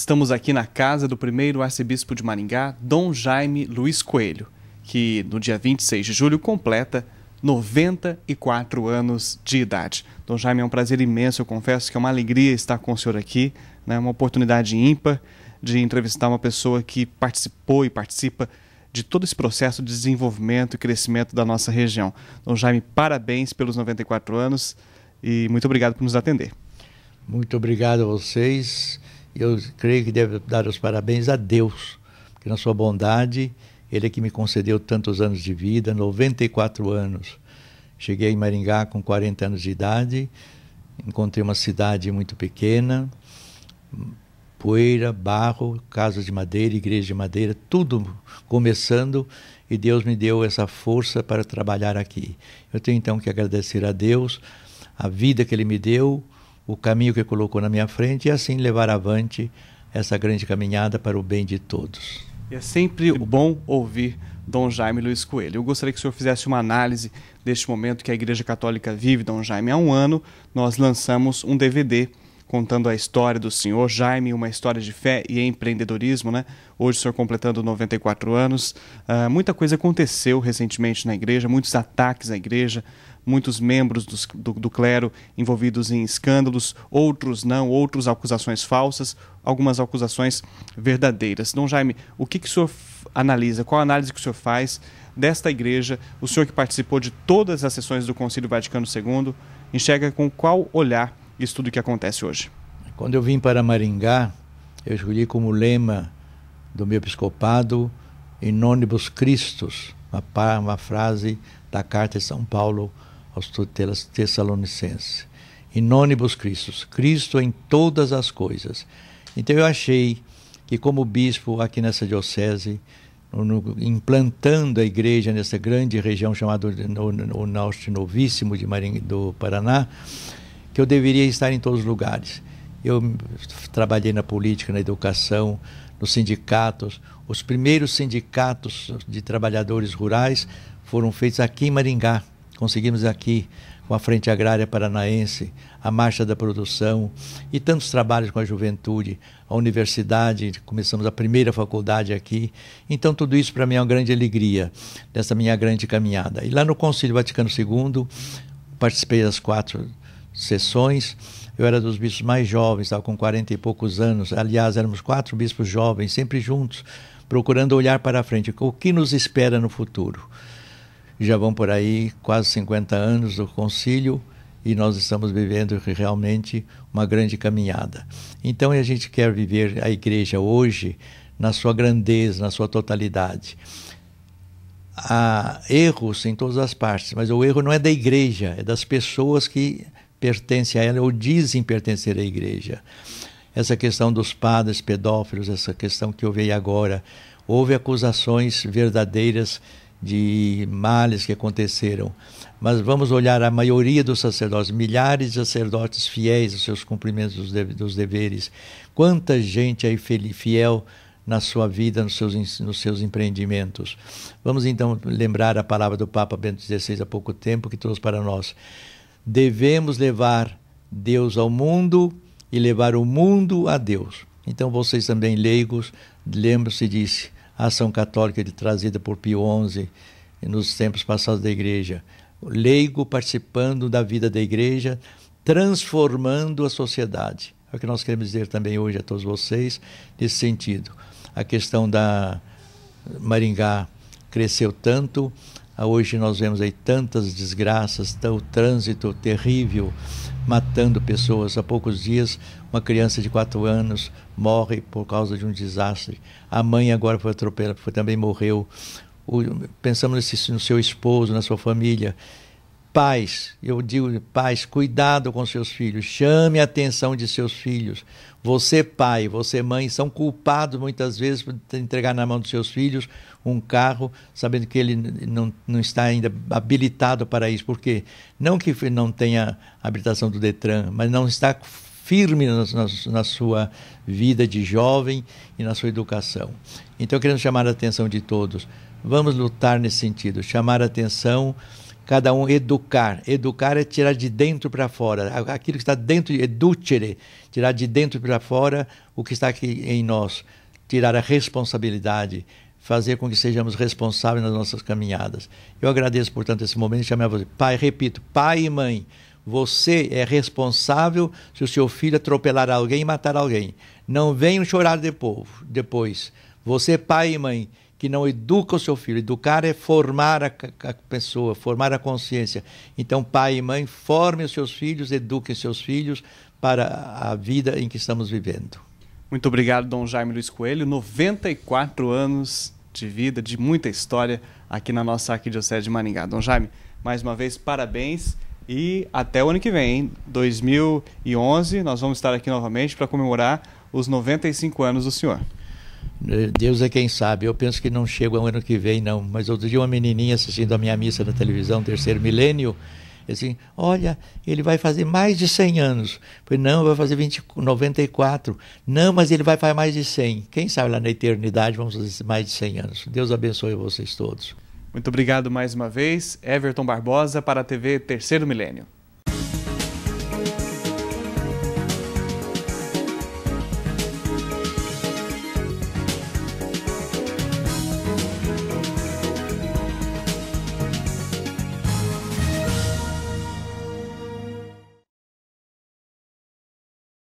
Estamos aqui na casa do primeiro arcebispo de Maringá, Dom Jaime Luiz Coelho, que no dia 26 de julho completa 94 anos de idade. Dom Jaime, é um prazer imenso, eu confesso que é uma alegria estar com o senhor aqui, né? É uma oportunidade ímpar de entrevistar uma pessoa que participou e participa de todo esse processo de desenvolvimento e crescimento da nossa região. Dom Jaime, parabéns pelos 94 anos e muito obrigado por nos atender. Muito obrigado a vocês eu creio que devo dar os parabéns a Deus, que na sua bondade, ele é que me concedeu tantos anos de vida, 94 anos. Cheguei em Maringá com 40 anos de idade, encontrei uma cidade muito pequena, poeira, barro, casa de madeira, igreja de madeira, tudo começando e Deus me deu essa força para trabalhar aqui. Eu tenho então que agradecer a Deus a vida que ele me deu, o caminho que colocou na minha frente e assim levar avante essa grande caminhada para o bem de todos. É sempre bom ouvir Dom Jaime Luiz Coelho. Eu gostaria que o senhor fizesse uma análise deste momento que a Igreja Católica vive, Dom Jaime. Há um ano nós lançamos um DVD contando a história do senhor Jaime, uma história de fé e empreendedorismo, né? Hoje o senhor completando 94 anos. Uh, muita coisa aconteceu recentemente na igreja, muitos ataques à igreja, muitos membros do, do, clero envolvidos em escândalos, outros não, outros acusações falsas, algumas acusações verdadeiras. Dom Jaime, o que, que o senhor analisa? Qual a análise que o senhor faz desta igreja? O senhor que participou de todas as sessões do Concílio Vaticano II, enxerga com qual olhar isso tudo que acontece hoje? Quando eu vim para Maringá, eu escolhi como lema do meu episcopado In Onibus Christus, uma, uma frase da carta de São Paulo aos Tessalonicenses. In Onibus Christus, Cristo em todas as coisas. Então eu achei que como bispo aqui nessa diocese, implantando a igreja nessa grande região chamada o Norte Novíssimo de Maringá, do Paraná, que eu deveria estar em todos os lugares. Eu trabalhei na política, na educação, nos sindicatos. Os primeiros sindicatos de trabalhadores rurais foram feitos aqui em Maringá. Conseguimos aqui com a Frente Agrária Paranaense, a Marcha da Produção e tantos trabalhos com a juventude, a universidade, começamos a primeira faculdade aqui. Então, tudo isso para mim é uma grande alegria dessa minha grande caminhada. E lá no Concílio Vaticano II, participei das quatro sessões. Eu era dos bispos mais jovens, estava com 40 e poucos anos. Aliás, éramos quatro bispos jovens, sempre juntos, procurando olhar para frente. O que nos espera no futuro? Já vão por aí quase 50 anos do concílio e nós estamos vivendo realmente uma grande caminhada. Então, a gente quer viver a igreja hoje na sua grandeza, na sua totalidade. Há erros em todas as partes, mas o erro não é da igreja, é das pessoas que pertence a ela ou dizem pertencer à igreja. Essa questão dos padres pedófilos, essa questão que eu vejo agora, houve acusações verdadeiras de males que aconteceram. Mas vamos olhar a maioria dos sacerdotes, milhares de sacerdotes fiéis aos seus cumprimentos dos deveres. Quanta gente aí fiel na sua vida, nos seus, nos seus empreendimentos. Vamos então lembrar a palavra do Papa Bento XVI há pouco tempo que trouxe para nós devemos levar Deus ao mundo e levar o mundo a Deus. Então vocês também leigos, lembram-se disso, a ação católica de, trazida por Pio XI nos tempos passados da igreja. Leigo participando da vida da igreja, transformando a sociedade. É o que nós queremos dizer também hoje a todos vocês nesse sentido. A questão da Maringá cresceu tanto, ah, hoje nós vemos aí tantas desgraças, o trânsito terrível, matando pessoas. Há poucos dias, uma criança de 4 anos morre por causa de um desastre. A mãe agora foi atropelada, foi, também morreu. O, pensamos nesse, no seu esposo, na sua família. Pais, eu digo pais, cuidado com seus filhos, chame a atenção de seus filhos. Você, pai, você, mãe, são culpados muitas vezes por entregar na mão dos seus filhos um carro, sabendo que ele não, não está ainda habilitado para isso, porque não que não tenha habilitação do Detran, mas não está firme na, na, na, sua vida de jovem e na sua educação. Então, querendo chamar a atenção de todos, vamos lutar nesse sentido, chamar a atenção, cada um educar. Educar é tirar de dentro para fora, aquilo que está dentro, educere, tirar de dentro para fora o que está aqui em nós, tirar a responsabilidade, fazer com que sejamos responsáveis nas nossas caminhadas. Eu agradeço, portanto, esse momento e chamo a você. Pai, repito, pai e mãe, você é responsável se o seu filho atropelar alguém e matar alguém. Não venham chorar depois. Você, pai e mãe, que não educa o seu filho. Educar é formar a, a, pessoa, formar a consciência. Então, pai e mãe, formem os seus filhos, eduquem seus filhos para a vida em que estamos vivendo. Muito obrigado, Dom Jaime Luiz Coelho. 94 anos de vida, de muita história aqui na nossa Arquidiocese de Maringá. Dom Jaime, mais uma vez, parabéns e até o ano que vem, hein? 2011, nós vamos estar aqui novamente para comemorar os 95 anos do senhor. Eh, Deus é quem sabe. Eu penso que não chego ao ano que vem, não. Mas outro dia, uma menininha assistindo a minha missa na televisão, Terceiro Milênio, assim, olha, ele vai fazer mais de 100 anos. falei, não, vai fazer 20, 94. Não, mas ele vai fazer mais de 100. Quem sabe lá na eternidade vamos fazer mais de 100 anos. Deus abençoe vocês todos. Muito obrigado mais uma vez, Everton Barbosa, para a TV Terceiro Milênio.